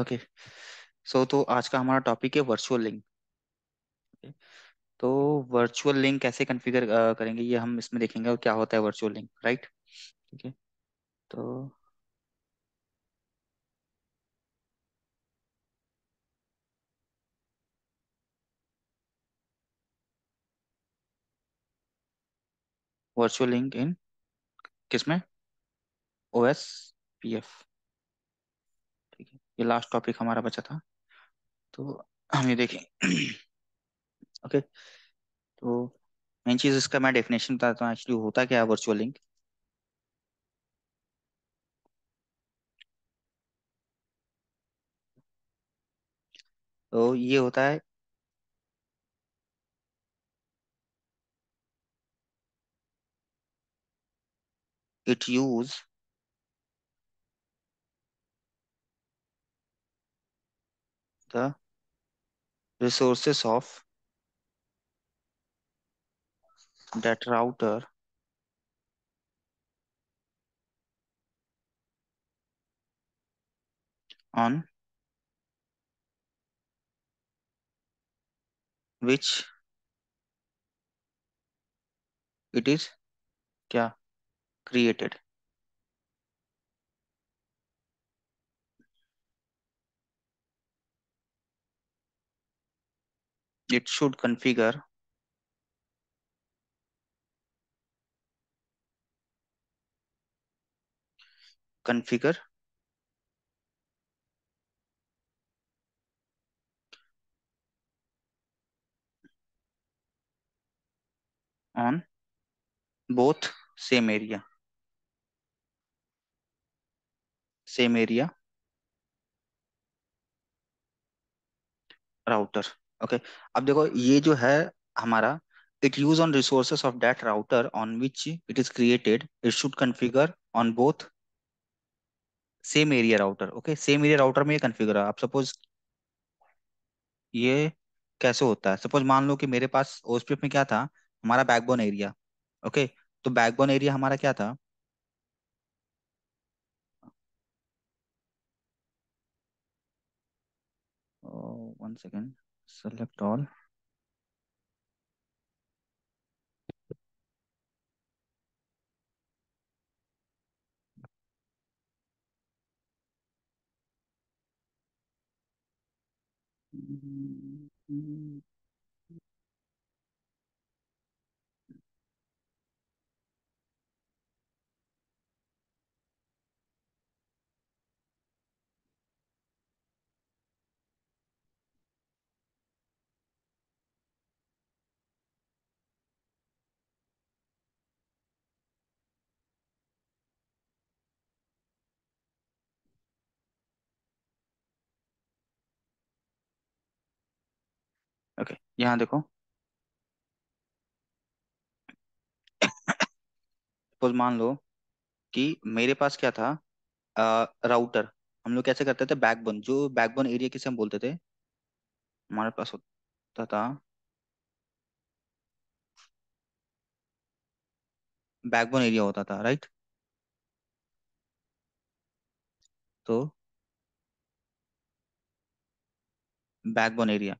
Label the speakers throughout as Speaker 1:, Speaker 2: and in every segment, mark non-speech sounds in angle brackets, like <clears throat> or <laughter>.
Speaker 1: Okay so तो आज का हमारा टॉपिक है वर्चुअल लिंक तो वर्चुअल लिंक कैसे कॉन्फ़िगर करेंगे ये हम इसमें देखेंगे और क्या होता है वर्चुअल लिंक राइट ठीक है तो वर्चुअल लिंक इन किसमें ओ एस पी एफ ये लास्ट टॉपिक हमारा बचा था तो हम ये देखें ओके तो मेन चीज़ इसका मैं डेफिनेशन बताता हूँ एक्चुअली होता क्या है वर्चुअल लिंक तो ये होता है it use the resources of that router on which it is created it should configure configure on both same area same area router okay अब देखो ये जो है हमारा it use on resources of that router on which it is created it should configure on both same area router okay same area router में ये configure है आप सपोज ये कैसे होता है सपोज मान लो कि मेरे पास ओस्प्रिप में क्या था हमारा बैकबोन एरिया ओके तो बैकबोन एरिया हमारा क्या था one oh, second select all. Mm -hmm. Okay यहाँ देखो सपोज मान लो कि मेरे पास क्या था राउटर हम लोग कैसे करते थे बैकबोन जो बैकबोन एरिया किसे हम बोलते थे हमारे पास होता था बैकबोन एरिया होता था राइट तो बैकबोन एरिया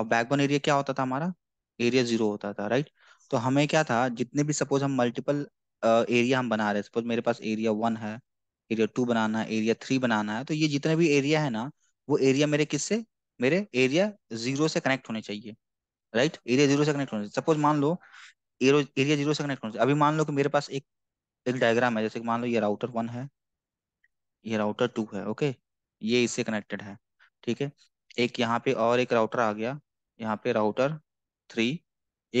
Speaker 1: और बैकबोन एरिया क्या होता था हमारा एरिया जीरो होता था राइट तो हमें क्या था जितने भी सपोज हम मल्टीपल एरिया हम बना रहे सपोज मेरे पास एरिया वन है एरिया टू बनाना है एरिया थ्री बनाना है तो ये जितने भी एरिया है ना वो एरिया मेरे किससे मेरे एरिया जीरो से कनेक्ट होने चाहिए राइट एरिया जीरो से कनेक्ट होने चाहिए सपोज मान लो एरिया जीरो से कनेक्ट होने चाहिए अभी मान लो कि मेरे पास एक एक डायग्राम है जैसे मान लो ये राउटर वन है ये राउटर टू है ओके ये इससे कनेक्टेड है ठीक है एक यहाँ पे और एक राउटर आ गया यहाँ पे राउटर थ्री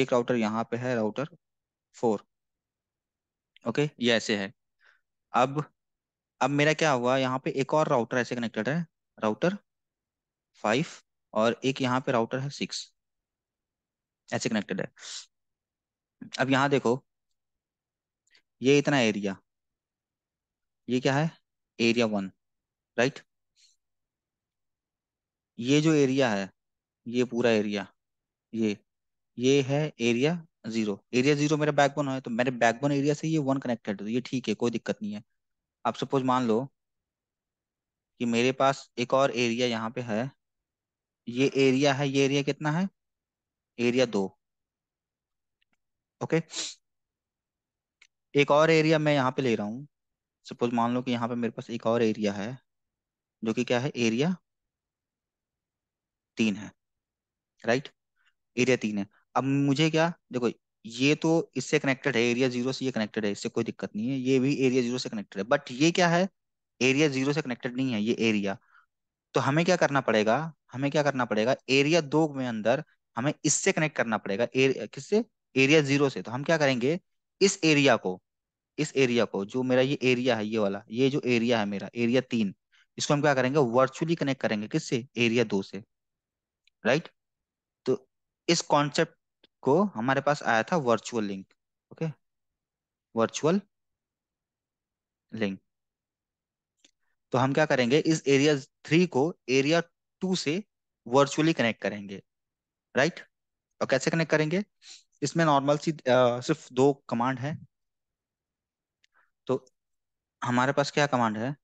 Speaker 1: एक राउटर यहाँ पे है राउटर फोर ओके ये ऐसे है अब अब मेरा क्या हुआ यहाँ पे एक और राउटर ऐसे कनेक्टेड है राउटर फाइव और एक यहाँ पे राउटर है सिक्स ऐसे कनेक्टेड है अब यहाँ देखो ये इतना एरिया ये क्या है एरिया वन राइट ये जो एरिया है ये पूरा एरिया ये ये है एरिया जीरो एरिया जीरो मेरा बैकबोन है तो मेरे बैकबोन एरिया से ये वन कनेक्टेड है तो ये ठीक है कोई दिक्कत नहीं है आप सपोज मान लो कि मेरे पास एक और एरिया यहाँ पे है ये एरिया है ये एरिया कितना है एरिया दो ओके एक और एरिया मैं यहाँ पे ले रहा हूँ सपोज मान लो कि यहाँ पे मेरे पास एक और एरिया है जो कि क्या है एरिया तीन है राइट एरिया तीन है अब मुझे क्या देखो ये तो इससे कनेक्टेड है एरिया जीरो से ये कनेक्टेड है इससे कोई दिक्कत नहीं है ये भी एरिया जीरो से कनेक्टेड है बट ये क्या है एरिया जीरो से कनेक्टेड नहीं है ये एरिया तो हमें क्या करना पड़ेगा हमें क्या करना पड़ेगा एरिया दो में अंदर हमें इससे कनेक्ट करना पड़ेगा एरिया किससे एरिया जीरो से तो हम क्या करेंगे इस एरिया को इस एरिया को जो मेरा ये एरिया है ये वाला ये जो एरिया है मेरा एरिया तीन इसको हम क्या करेंगे वर्चुअली कनेक्ट करेंगे किससे एरिया दो से राइट इस कॉन्सेप्ट को हमारे पास आया था virtual link okay virtual link तो हम क्या करेंगे इस एरिया थ्री को एरिया टू से वर्चुअली कनेक्ट करेंगे राइट right? और कैसे कनेक्ट करेंगे इसमें नॉर्मल सी आ, सिर्फ दो कमांड है तो हमारे पास क्या कमांड है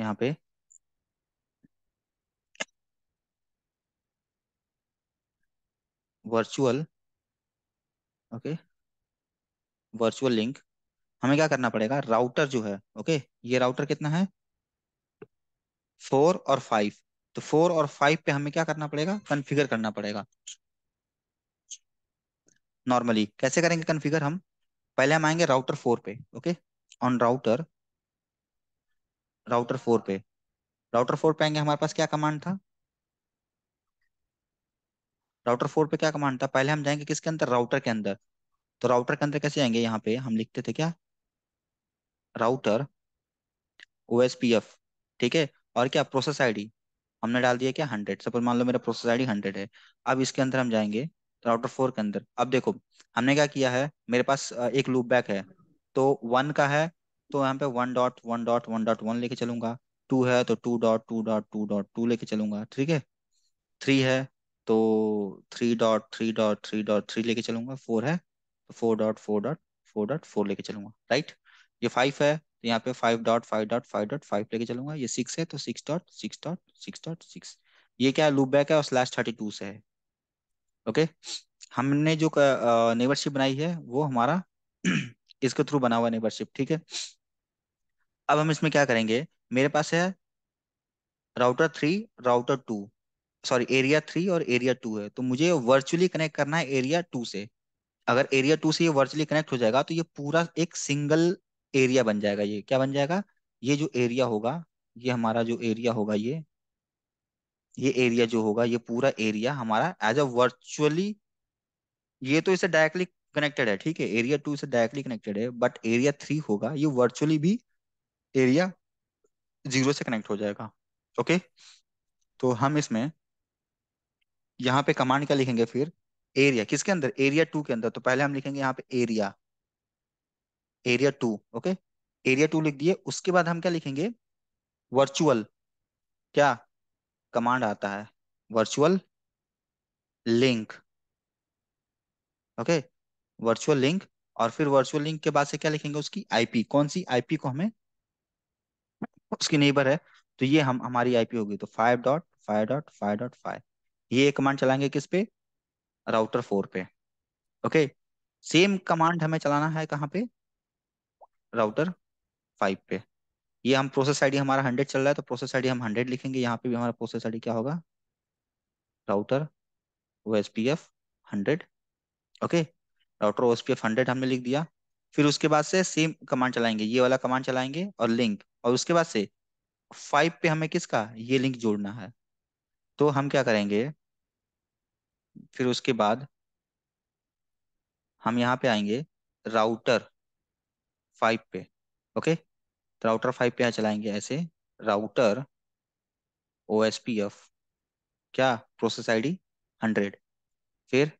Speaker 1: यहाँ पे वर्चुअल ओके वर्चुअल लिंक हमें क्या करना पड़ेगा राउटर जो है ओके okay? ये राउटर कितना है फोर और फाइव तो फोर और फाइव पे हमें क्या करना पड़ेगा कन्फिगर करना पड़ेगा नॉर्मली कैसे करेंगे कन्फिगर हम पहले हम आएंगे राउटर फोर पे okay on router router four पे राउटर फोर पे आएंगे हमारे पास क्या कमांड था राउटर फोर पे क्या कमांड था पहले हम जाएंगे किसके अंदर राउटर के अंदर तो राउटर के अंदर कैसे जाएंगे यहाँ पे हम लिखते थे क्या राउटर ओ ठीक है और क्या प्रोसेस आईडी हमने डाल दिया क्या हंड्रेड सपोज मान लो मेरा प्रोसेस आईडी हंड्रेड है अब इसके अंदर हम जाएंगे राउटर फोर के अंदर अब देखो हमने क्या किया है मेरे पास एक लूप बैक है तो वन का है तो यहाँ पे one dot one dot one dot one लेके चलूंगा टू है तो two dot two dot two dot two लेके चलूंगा ठीक है थ्री है तो three dot three dot three dot three लेके चलूंगा फोर है तो four dot four dot four dot four लेके चलूंगा राइट ये फाइव है तो यहाँ पे five dot five dot five dot five लेके चलूंगा ये सिक्स है तो six dot six dot six dot six ये क्या लूप बैक है और स्लैश थर्टी टू से है ओके हमने जो नेबरशिप बनाई है वो हमारा <clears throat> इसके थ्रू बना हुआ नेबरशिप ठीक है अब हम इसमें क्या करेंगे मेरे पास है router three router two sorry area three और एरिया टू है तो मुझे वर्चुअली कनेक्ट करना है एरिया टू से अगर एरिया टू से ये वर्चुअली कनेक्ट हो जाएगा तो ये पूरा एक सिंगल एरिया बन जाएगा ये क्या बन जाएगा ये जो एरिया होगा ये हमारा जो एरिया होगा ये ये एरिया जो होगा ये पूरा एरिया हमारा एज अ वर्चुअली ये तो इसे डायरेक्टली कनेक्टेड है ठीक है एरिया टू से डायरेक्टली कनेक्टेड है बट एरिया थ्री होगा ये वर्चुअली भी एरिया जीरो से कनेक्ट हो जाएगा ओके तो हम इसमें यहाँ पे कमांड क्या लिखेंगे फिर एरिया किसके अंदर एरिया टू के अंदर तो पहले हम लिखेंगे यहाँ पे area area two okay area two लिख दिए उसके बाद हम क्या लिखेंगे वर्चुअल क्या कमांड आता है virtual link okay virtual link और फिर वर्चुअल लिंक के बाद से क्या लिखेंगे उसकी आईपी कौन सी आईपी को हमें उसकी नेबर है तो ये हम हमारी आईपी होगी तो five dot five dot five dot five ये कमांड चलाएंगे किस पे राउटर फोर पे ओके सेम कमांड हमें चलाना है कहाँ पे राउटर फाइव पे ये हम प्रोसेस आईडी हमारा हंड्रेड चल रहा है तो प्रोसेस आईडी हम हंड्रेड लिखेंगे यहाँ पे भी हमारा प्रोसेस आईडी क्या होगा router O S P F hundred okay router O S P F hundred हमने लिख दिया फिर उसके बाद से सेम कमांड चलाएंगे ये वाला कमांड चलाएंगे और लिंक और उसके बाद से फाइव पे हमें किसका ये लिंक जोड़ना है तो हम क्या करेंगे फिर उसके बाद हम यहाँ पे आएंगे राउटर फाइव पे ओके तो राउटर फाइव पे यहाँ चलाएंगे ऐसे router O S P F क्या प्रोसेस आईडी हंड्रेड फिर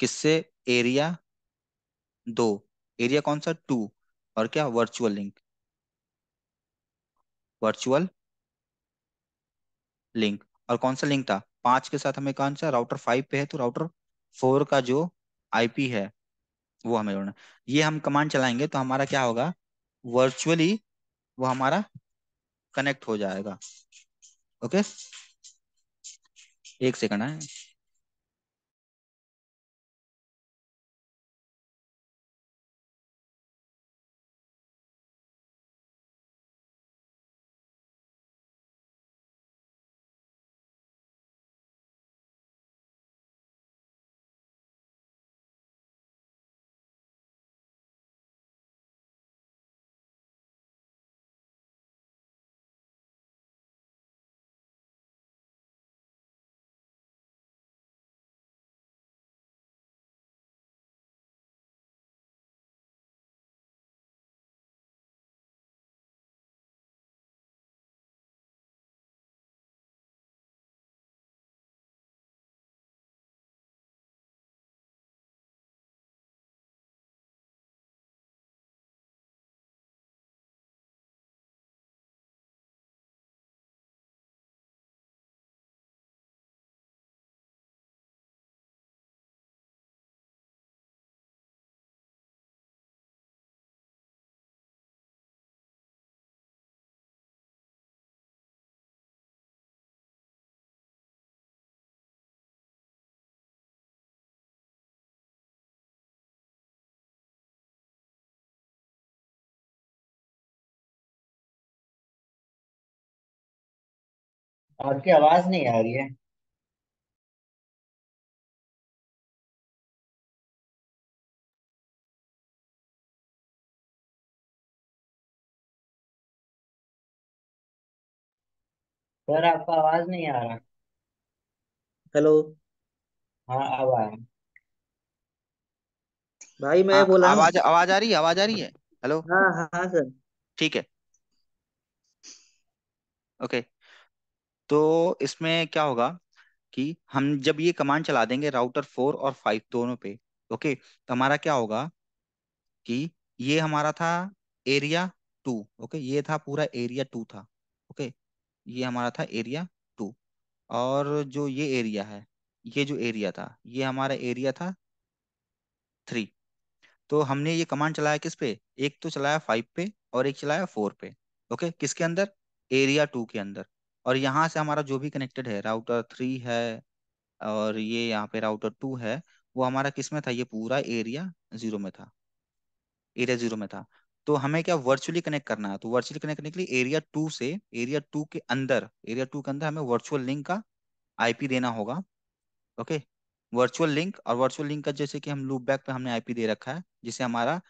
Speaker 1: किससे एरिया दो एरिया कौन सा टू और क्या वर्चुअल लिंक वर्चुअल लिंक और कौन सा लिंक था पांच के साथ हमें कौन सा राउटर फाइव पे है तो राउटर फोर का जो आईपी है वो हमें जोड़ना ये हम कमांड चलाएंगे तो हमारा क्या होगा वर्चुअली वो हमारा कनेक्ट हो जाएगा ओके एक सेकंड है हाँ। आपकी आवाज नहीं आ रही है सर आपका आवाज नहीं आ रहा हेलो हाँ अब आया भाई मैं आ, बोला हूँ आवाज आवाज आ रही है आवाज आ रही है हेलो हाँ हाँ सर ठीक है ओके तो इसमें क्या होगा कि हम जब ये कमांड चला देंगे राउटर फोर और फाइव दोनों पे ओके तो हमारा क्या होगा कि ये हमारा था एरिया टू ओके ये था पूरा एरिया टू था ओके ये हमारा था एरिया टू और जो ये एरिया है ये जो एरिया था ये हमारा एरिया था थ्री तो हमने ये कमांड चलाया किस पे एक तो चलाया फाइव पे और एक चलाया फोर पे ओके किसके अंदर एरिया टू के अंदर और यहाँ से हमारा जो भी कनेक्टेड है राउटर थ्री है और ये यहाँ पे राउटर टू है वो हमारा किस में था ये पूरा एरिया जीरो में था एरिया जीरो में था तो हमें क्या वर्चुअली कनेक्ट करना है तो वर्चुअली कनेक्ट करने के लिए एरिया टू से एरिया टू के अंदर एरिया टू के अंदर हमें वर्चुअल लिंक का आईपी देना होगा ओके वर्चुअल लिंक और वर्चुअल लिंक का जैसे कि हम लूप बैक पे हमने आईपी दे रखा है जिसे हमारा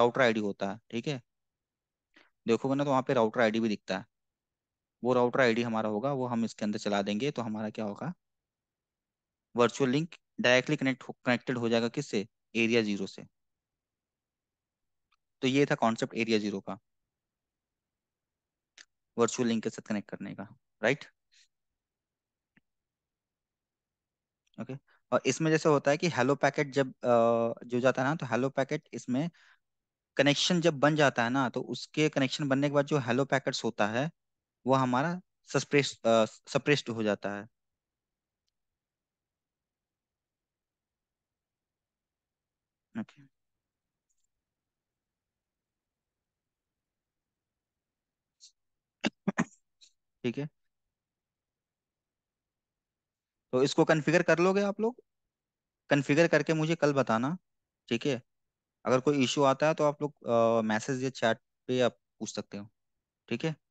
Speaker 1: राउटर आईडी होता है ठीक है देखोगे ना तो वहाँ पे राउटर आईडी भी दिखता है वो राउटर आईडी हमारा होगा वो हम इसके अंदर चला देंगे तो हमारा क्या होगा virtual link directly connect connected हो जाएगा किससे एरिया जीरो से तो ये था कॉन्सेप्ट एरिया जीरो का वर्चुअल लिंक के साथ कनेक्ट करने का राइट ओके और इसमें जैसे होता है कि हेलो पैकेट जब जो जाता है ना तो हेलो पैकेट इसमें कनेक्शन जब बन जाता है ना तो उसके कनेक्शन बनने के बाद जो हेलो पैकेट्स होता है वह हमारा सप्रेस सप्रेस्ड हो जाता है okay. ठीक है तो इसको कन्फिगर कर लोगे आप लोग कन्फिगर करके मुझे कल बताना ठीक है अगर कोई इशू आता है तो आप लोग मैसेज या चैट पे आप पूछ सकते हो ठीक है